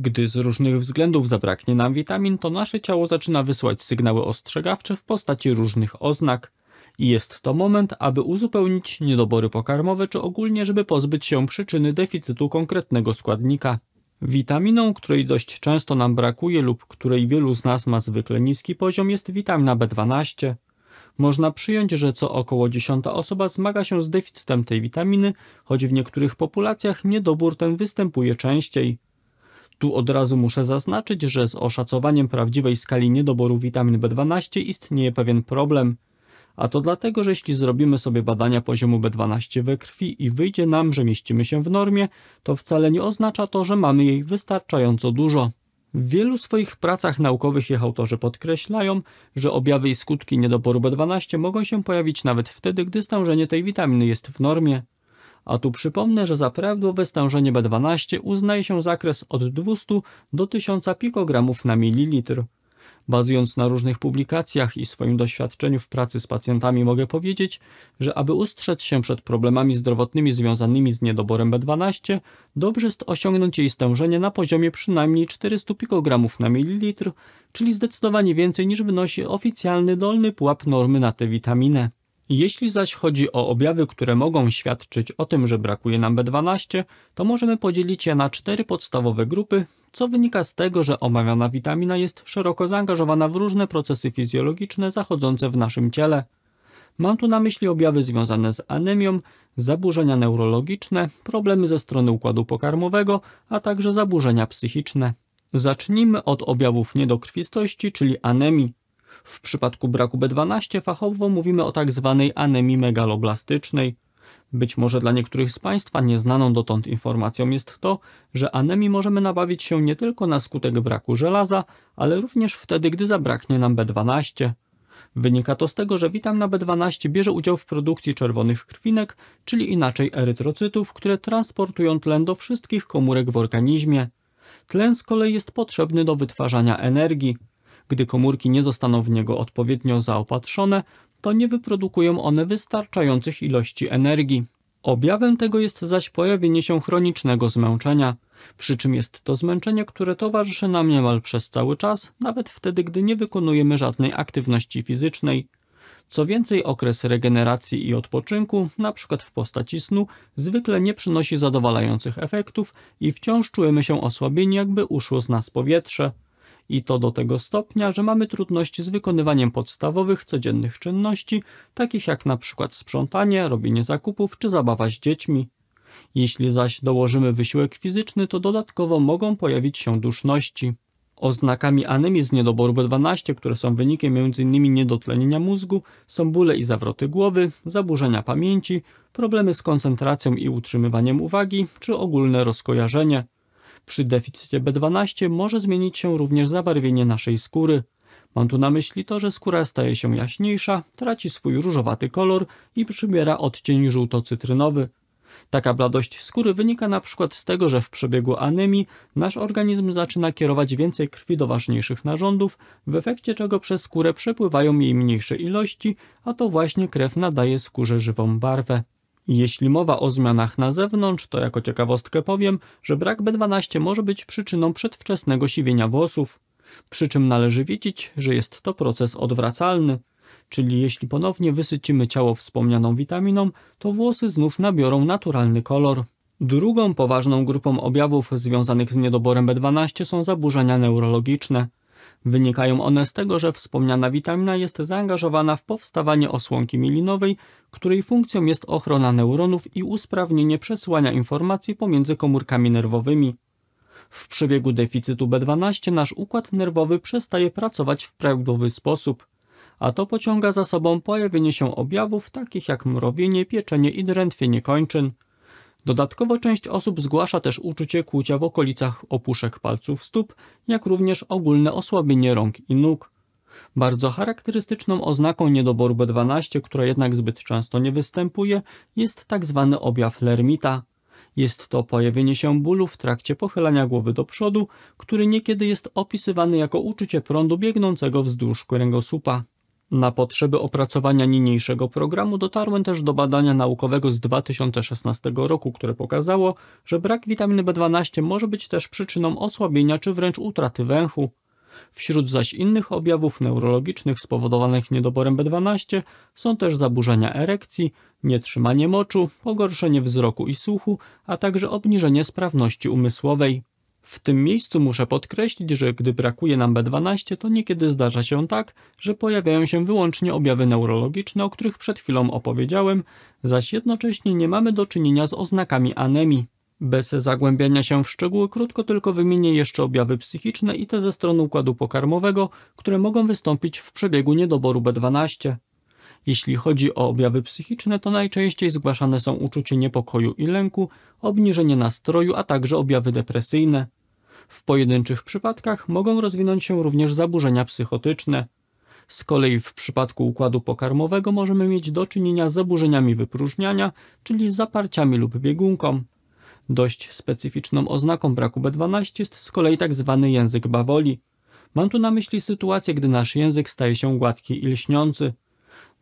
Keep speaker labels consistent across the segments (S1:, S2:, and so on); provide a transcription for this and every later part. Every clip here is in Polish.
S1: Gdy z różnych względów zabraknie nam witamin, to nasze ciało zaczyna wysyłać sygnały ostrzegawcze w postaci różnych oznak. I jest to moment, aby uzupełnić niedobory pokarmowe czy ogólnie, żeby pozbyć się przyczyny deficytu konkretnego składnika. Witaminą, której dość często nam brakuje lub której wielu z nas ma zwykle niski poziom jest witamina B12. Można przyjąć, że co około 10 osoba zmaga się z deficytem tej witaminy, choć w niektórych populacjach niedobór ten występuje częściej. Tu od razu muszę zaznaczyć, że z oszacowaniem prawdziwej skali niedoboru witamin B12 istnieje pewien problem, a to dlatego, że jeśli zrobimy sobie badania poziomu B12 we krwi i wyjdzie nam, że mieścimy się w normie, to wcale nie oznacza to, że mamy jej wystarczająco dużo. W wielu swoich pracach naukowych ich autorzy podkreślają, że objawy i skutki niedoboru B12 mogą się pojawić nawet wtedy, gdy stężenie tej witaminy jest w normie. A tu przypomnę, że za prawidłowe stężenie B12 uznaje się zakres od 200 do 1000 pikogramów na mililitr. Bazując na różnych publikacjach i swoim doświadczeniu w pracy z pacjentami mogę powiedzieć, że aby ustrzec się przed problemami zdrowotnymi związanymi z niedoborem B12, dobrze jest osiągnąć jej stężenie na poziomie przynajmniej 400 pikogramów na mililitr, czyli zdecydowanie więcej niż wynosi oficjalny dolny pułap normy na tę witaminę. Jeśli zaś chodzi o objawy, które mogą świadczyć o tym, że brakuje nam B12, to możemy podzielić je na cztery podstawowe grupy, co wynika z tego, że omawiana witamina jest szeroko zaangażowana w różne procesy fizjologiczne zachodzące w naszym ciele. Mam tu na myśli objawy związane z anemią, zaburzenia neurologiczne, problemy ze strony układu pokarmowego, a także zaburzenia psychiczne. Zacznijmy od objawów niedokrwistości, czyli anemii. W przypadku braku B12 fachowo mówimy o tak zwanej anemii megaloblastycznej. Być może dla niektórych z Państwa nieznaną dotąd informacją jest to, że anemii możemy nabawić się nie tylko na skutek braku żelaza, ale również wtedy, gdy zabraknie nam B12. Wynika to z tego, że witamina B12 bierze udział w produkcji czerwonych krwinek, czyli inaczej erytrocytów, które transportują tlen do wszystkich komórek w organizmie. Tlen z kolei jest potrzebny do wytwarzania energii. Gdy komórki nie zostaną w niego odpowiednio zaopatrzone, to nie wyprodukują one wystarczających ilości energii. Objawem tego jest zaś pojawienie się chronicznego zmęczenia, przy czym jest to zmęczenie, które towarzyszy nam niemal przez cały czas, nawet wtedy, gdy nie wykonujemy żadnej aktywności fizycznej. Co więcej, okres regeneracji i odpoczynku, np. w postaci snu, zwykle nie przynosi zadowalających efektów i wciąż czujemy się osłabieni, jakby uszło z nas powietrze i to do tego stopnia, że mamy trudności z wykonywaniem podstawowych codziennych czynności, takich jak na przykład sprzątanie, robienie zakupów czy zabawa z dziećmi. Jeśli zaś dołożymy wysiłek fizyczny, to dodatkowo mogą pojawić się duszności. Oznakami anemii z niedoboru B12, które są wynikiem m.in. niedotlenienia mózgu, są bóle i zawroty głowy, zaburzenia pamięci, problemy z koncentracją i utrzymywaniem uwagi czy ogólne rozkojarzenie. Przy deficycie B12 może zmienić się również zabarwienie naszej skóry. Mam tu na myśli to, że skóra staje się jaśniejsza, traci swój różowaty kolor i przybiera odcień żółto-cytrynowy. Taka bladość skóry wynika np. z tego, że w przebiegu anemii nasz organizm zaczyna kierować więcej krwi do ważniejszych narządów, w efekcie czego przez skórę przepływają jej mniejsze ilości, a to właśnie krew nadaje skórze żywą barwę. Jeśli mowa o zmianach na zewnątrz, to jako ciekawostkę powiem, że brak B12 może być przyczyną przedwczesnego siwienia włosów. Przy czym należy wiedzieć, że jest to proces odwracalny, czyli jeśli ponownie wysycimy ciało wspomnianą witaminą, to włosy znów nabiorą naturalny kolor. Drugą poważną grupą objawów związanych z niedoborem B12 są zaburzenia neurologiczne. Wynikają one z tego, że wspomniana witamina jest zaangażowana w powstawanie osłonki milinowej, której funkcją jest ochrona neuronów i usprawnienie przesyłania informacji pomiędzy komórkami nerwowymi. W przebiegu deficytu B12 nasz układ nerwowy przestaje pracować w prawidłowy sposób, a to pociąga za sobą pojawienie się objawów takich jak mrowienie, pieczenie i drętwienie kończyn. Dodatkowo część osób zgłasza też uczucie kłucia w okolicach opuszek palców stóp, jak również ogólne osłabienie rąk i nóg. Bardzo charakterystyczną oznaką niedoboru B12, która jednak zbyt często nie występuje, jest tak zwany objaw Lermita. Jest to pojawienie się bólu w trakcie pochylania głowy do przodu, który niekiedy jest opisywany jako uczucie prądu biegnącego wzdłuż kręgosłupa. Na potrzeby opracowania niniejszego programu dotarłem też do badania naukowego z 2016 roku, które pokazało, że brak witaminy B12 może być też przyczyną osłabienia czy wręcz utraty węchu. Wśród zaś innych objawów neurologicznych spowodowanych niedoborem B12 są też zaburzenia erekcji, nietrzymanie moczu, pogorszenie wzroku i słuchu, a także obniżenie sprawności umysłowej. W tym miejscu muszę podkreślić, że gdy brakuje nam B12, to niekiedy zdarza się tak, że pojawiają się wyłącznie objawy neurologiczne, o których przed chwilą opowiedziałem, zaś jednocześnie nie mamy do czynienia z oznakami anemii. Bez zagłębiania się w szczegóły krótko tylko wymienię jeszcze objawy psychiczne i te ze strony układu pokarmowego, które mogą wystąpić w przebiegu niedoboru B12. Jeśli chodzi o objawy psychiczne, to najczęściej zgłaszane są uczucie niepokoju i lęku, obniżenie nastroju, a także objawy depresyjne. W pojedynczych przypadkach mogą rozwinąć się również zaburzenia psychotyczne. Z kolei w przypadku układu pokarmowego możemy mieć do czynienia z zaburzeniami wypróżniania, czyli zaparciami lub biegunką. Dość specyficzną oznaką braku B12 jest z kolei tzw. Tak język bawoli. Mam tu na myśli sytuację, gdy nasz język staje się gładki i lśniący.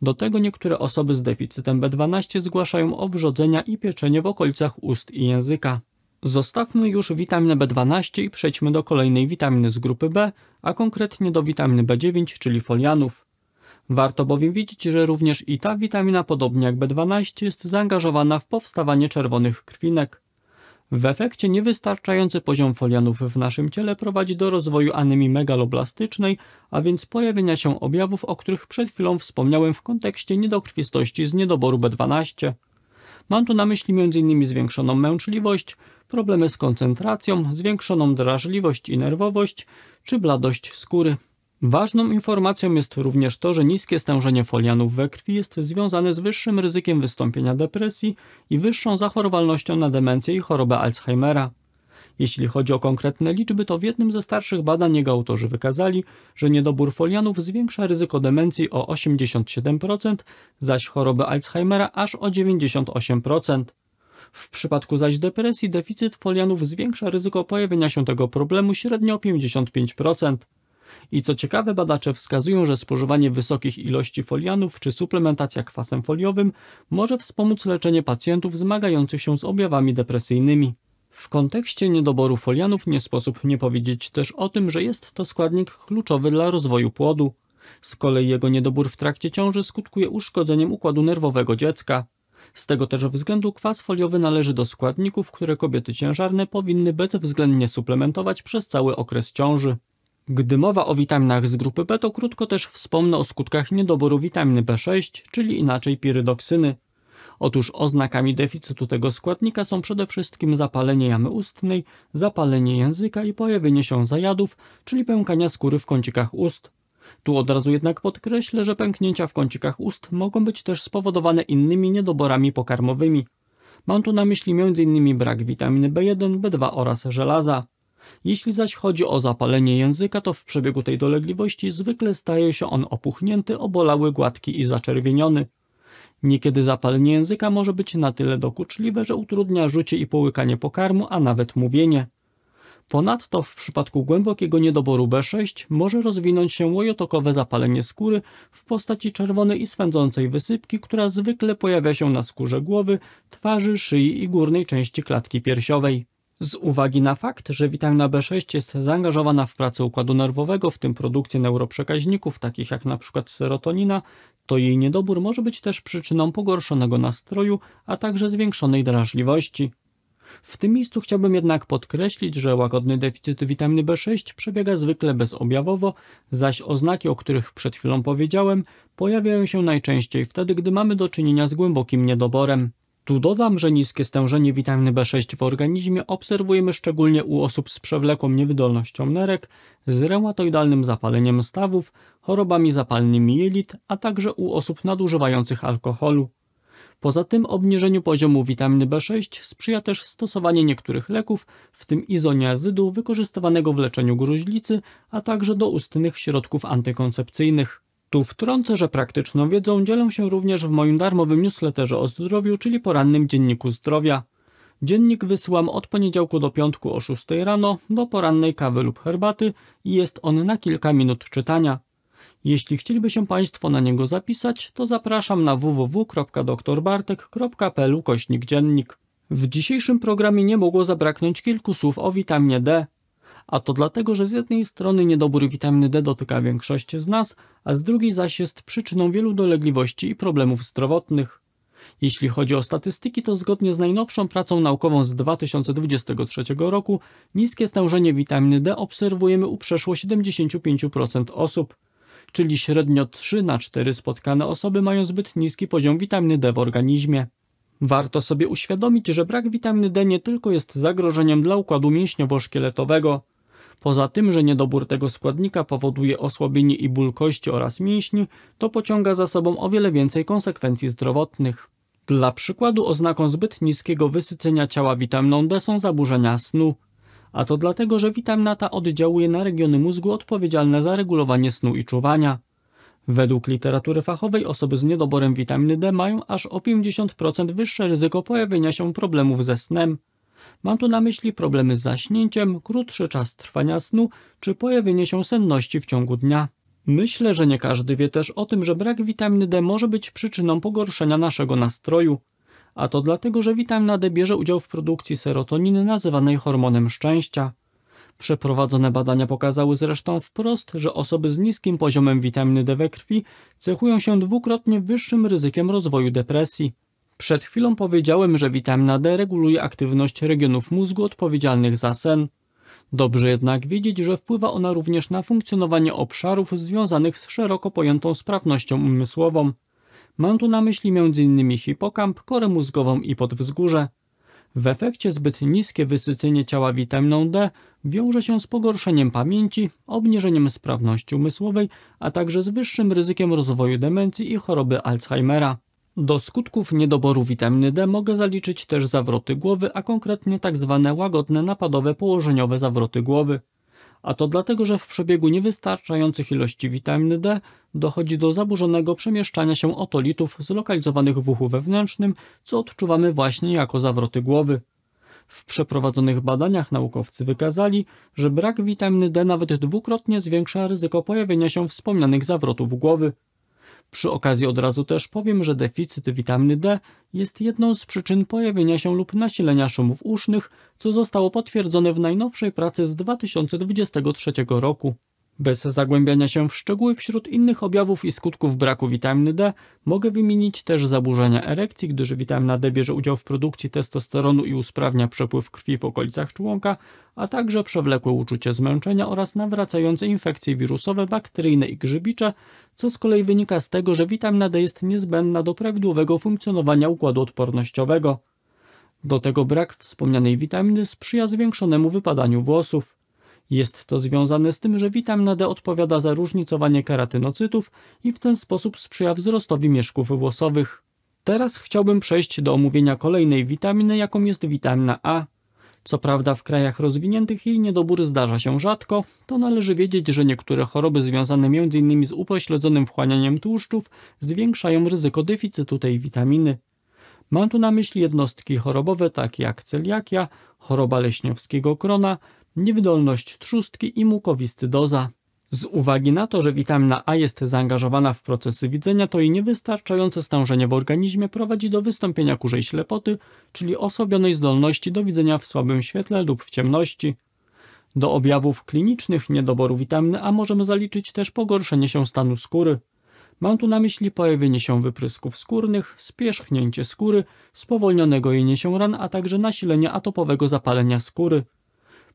S1: Do tego niektóre osoby z deficytem B12 zgłaszają owrzodzenia i pieczenie w okolicach ust i języka. Zostawmy już witaminę B12 i przejdźmy do kolejnej witaminy z grupy B, a konkretnie do witaminy B9, czyli folianów. Warto bowiem widzieć, że również i ta witamina, podobnie jak B12, jest zaangażowana w powstawanie czerwonych krwinek. W efekcie niewystarczający poziom folianów w naszym ciele prowadzi do rozwoju anemii megaloblastycznej, a więc pojawienia się objawów, o których przed chwilą wspomniałem w kontekście niedokrwistości z niedoboru B12. Mam tu na myśli m.in. zwiększoną męczliwość, problemy z koncentracją, zwiększoną drażliwość i nerwowość czy bladość skóry. Ważną informacją jest również to, że niskie stężenie folianów we krwi jest związane z wyższym ryzykiem wystąpienia depresji i wyższą zachorowalnością na demencję i chorobę Alzheimera. Jeśli chodzi o konkretne liczby, to w jednym ze starszych badań jego autorzy wykazali, że niedobór folianów zwiększa ryzyko demencji o 87%, zaś choroby Alzheimera aż o 98%. W przypadku zaś depresji deficyt folianów zwiększa ryzyko pojawienia się tego problemu średnio o 55%. I co ciekawe, badacze wskazują, że spożywanie wysokich ilości folianów czy suplementacja kwasem foliowym może wspomóc leczenie pacjentów zmagających się z objawami depresyjnymi. W kontekście niedoboru folianów nie sposób nie powiedzieć też o tym, że jest to składnik kluczowy dla rozwoju płodu. Z kolei jego niedobór w trakcie ciąży skutkuje uszkodzeniem układu nerwowego dziecka. Z tego też względu kwas foliowy należy do składników, które kobiety ciężarne powinny bezwzględnie suplementować przez cały okres ciąży. Gdy mowa o witaminach z grupy B, to krótko też wspomnę o skutkach niedoboru witaminy B6, czyli inaczej pirydoksyny. Otóż oznakami deficytu tego składnika są przede wszystkim zapalenie jamy ustnej, zapalenie języka i pojawienie się zajadów, czyli pękania skóry w kącikach ust. Tu od razu jednak podkreślę, że pęknięcia w kącikach ust mogą być też spowodowane innymi niedoborami pokarmowymi. Mam tu na myśli m.in. brak witaminy B1, B2 oraz żelaza. Jeśli zaś chodzi o zapalenie języka, to w przebiegu tej dolegliwości zwykle staje się on opuchnięty, obolały, gładki i zaczerwieniony. Niekiedy zapalenie języka może być na tyle dokuczliwe, że utrudnia rzucie i połykanie pokarmu, a nawet mówienie. Ponadto w przypadku głębokiego niedoboru B6 może rozwinąć się łojotokowe zapalenie skóry w postaci czerwonej i swędzącej wysypki, która zwykle pojawia się na skórze głowy, twarzy, szyi i górnej części klatki piersiowej. Z uwagi na fakt, że witamina B6 jest zaangażowana w pracę układu nerwowego, w tym produkcję neuroprzekaźników takich jak np. serotonina, to jej niedobór może być też przyczyną pogorszonego nastroju, a także zwiększonej drażliwości. W tym miejscu chciałbym jednak podkreślić, że łagodny deficyt witaminy B6 przebiega zwykle bezobjawowo, zaś oznaki, o których przed chwilą powiedziałem, pojawiają się najczęściej wtedy, gdy mamy do czynienia z głębokim niedoborem. Tu dodam, że niskie stężenie witaminy B6 w organizmie obserwujemy szczególnie u osób z przewlekłą niewydolnością nerek, z reumatoidalnym zapaleniem stawów, chorobami zapalnymi jelit, a także u osób nadużywających alkoholu. Poza tym obniżeniu poziomu witaminy B6 sprzyja też stosowanie niektórych leków, w tym izoniazydu wykorzystywanego w leczeniu gruźlicy, a także do ustnych środków antykoncepcyjnych. Tu wtrącę, że praktyczną wiedzą dzielę się również w moim darmowym newsletterze o zdrowiu, czyli porannym dzienniku zdrowia. Dziennik wysyłam od poniedziałku do piątku o 6 rano do porannej kawy lub herbaty i jest on na kilka minut czytania. Jeśli chcieliby się Państwo na niego zapisać, to zapraszam na www.doktorbartek.pl kośnik dziennik. W dzisiejszym programie nie mogło zabraknąć kilku słów o witaminie D. A to dlatego, że z jednej strony niedobór witaminy D dotyka większości z nas, a z drugiej zaś jest przyczyną wielu dolegliwości i problemów zdrowotnych. Jeśli chodzi o statystyki, to zgodnie z najnowszą pracą naukową z 2023 roku, niskie stężenie witaminy D obserwujemy u przeszło 75% osób czyli średnio 3 na 4 spotkane osoby mają zbyt niski poziom witaminy D w organizmie. Warto sobie uświadomić, że brak witaminy D nie tylko jest zagrożeniem dla układu mięśniowo-szkieletowego, Poza tym, że niedobór tego składnika powoduje osłabienie i ból kości oraz mięśni, to pociąga za sobą o wiele więcej konsekwencji zdrowotnych. Dla przykładu oznaką zbyt niskiego wysycenia ciała witaminą D są zaburzenia snu, a to dlatego, że ta oddziałuje na regiony mózgu odpowiedzialne za regulowanie snu i czuwania. Według literatury fachowej osoby z niedoborem witaminy D mają aż o 50% wyższe ryzyko pojawienia się problemów ze snem. Mam tu na myśli problemy z zaśnięciem, krótszy czas trwania snu czy pojawienie się senności w ciągu dnia. Myślę, że nie każdy wie też o tym, że brak witaminy D może być przyczyną pogorszenia naszego nastroju. A to dlatego, że witamina D bierze udział w produkcji serotoniny nazywanej hormonem szczęścia. Przeprowadzone badania pokazały zresztą wprost, że osoby z niskim poziomem witaminy D we krwi cechują się dwukrotnie wyższym ryzykiem rozwoju depresji. Przed chwilą powiedziałem, że witamina D reguluje aktywność regionów mózgu odpowiedzialnych za sen. Dobrze jednak wiedzieć, że wpływa ona również na funkcjonowanie obszarów związanych z szeroko pojętą sprawnością umysłową. Mam tu na myśli m.in. hipokamp, korę mózgową i podwzgórze. W efekcie zbyt niskie wysycenie ciała witaminą D wiąże się z pogorszeniem pamięci, obniżeniem sprawności umysłowej, a także z wyższym ryzykiem rozwoju demencji i choroby Alzheimera. Do skutków niedoboru witaminy D mogę zaliczyć też zawroty głowy, a konkretnie tzw. Tak łagodne napadowe położeniowe zawroty głowy a to dlatego, że w przebiegu niewystarczających ilości witaminy D dochodzi do zaburzonego przemieszczania się otolitów zlokalizowanych w uchu wewnętrznym, co odczuwamy właśnie jako zawroty głowy. W przeprowadzonych badaniach naukowcy wykazali, że brak witaminy D nawet dwukrotnie zwiększa ryzyko pojawienia się wspomnianych zawrotów głowy. Przy okazji od razu też powiem, że deficyt witaminy D jest jedną z przyczyn pojawienia się lub nasilenia szumów usznych, co zostało potwierdzone w najnowszej pracy z 2023 roku. Bez zagłębiania się w szczegóły wśród innych objawów i skutków braku witaminy D mogę wymienić też zaburzenia erekcji, gdyż witamina D bierze udział w produkcji testosteronu i usprawnia przepływ krwi w okolicach członka, a także przewlekłe uczucie zmęczenia oraz nawracające infekcje wirusowe, bakteryjne i grzybicze, co z kolei wynika z tego, że witamina D jest niezbędna do prawidłowego funkcjonowania układu odpornościowego. Do tego brak wspomnianej witaminy sprzyja zwiększonemu wypadaniu włosów. Jest to związane z tym, że witamina D odpowiada za różnicowanie keratynocytów i w ten sposób sprzyja wzrostowi mieszków włosowych. Teraz chciałbym przejść do omówienia kolejnej witaminy, jaką jest witamina A. Co prawda w krajach rozwiniętych jej niedobór zdarza się rzadko, to należy wiedzieć, że niektóre choroby związane m.in. z upośledzonym wchłanianiem tłuszczów zwiększają ryzyko deficytu tej witaminy. Mam tu na myśli jednostki chorobowe takie jak celiakia, choroba leśniowskiego krona, niewydolność trzustki i mukowiscydoza. Z uwagi na to, że witamina A jest zaangażowana w procesy widzenia, to jej niewystarczające stężenie w organizmie prowadzi do wystąpienia kurzej ślepoty, czyli osłabionej zdolności do widzenia w słabym świetle lub w ciemności. Do objawów klinicznych niedoboru witaminy A możemy zaliczyć też pogorszenie się stanu skóry. Mam tu na myśli pojawienie się wyprysków skórnych, spierzchnięcie skóry, spowolnione gojenie się ran, a także nasilenie atopowego zapalenia skóry.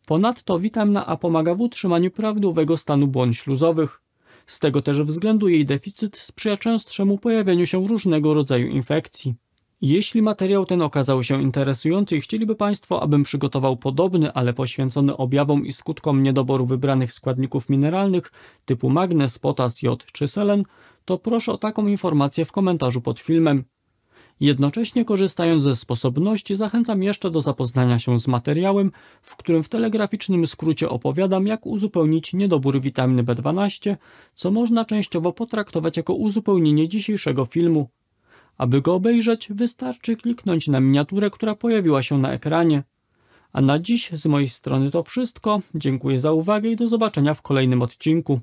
S1: Ponadto witamina A pomaga w utrzymaniu prawidłowego stanu błon śluzowych. Z tego też względu jej deficyt sprzyja częstszemu pojawieniu się różnego rodzaju infekcji. Jeśli materiał ten okazał się interesujący i chcieliby Państwo, abym przygotował podobny, ale poświęcony objawom i skutkom niedoboru wybranych składników mineralnych typu magnez, potas, jod czy selen, to proszę o taką informację w komentarzu pod filmem. Jednocześnie korzystając ze sposobności zachęcam jeszcze do zapoznania się z materiałem, w którym w telegraficznym skrócie opowiadam jak uzupełnić niedobór witaminy B12, co można częściowo potraktować jako uzupełnienie dzisiejszego filmu. Aby go obejrzeć wystarczy kliknąć na miniaturę, która pojawiła się na ekranie. A na dziś z mojej strony to wszystko, dziękuję za uwagę i do zobaczenia w kolejnym odcinku.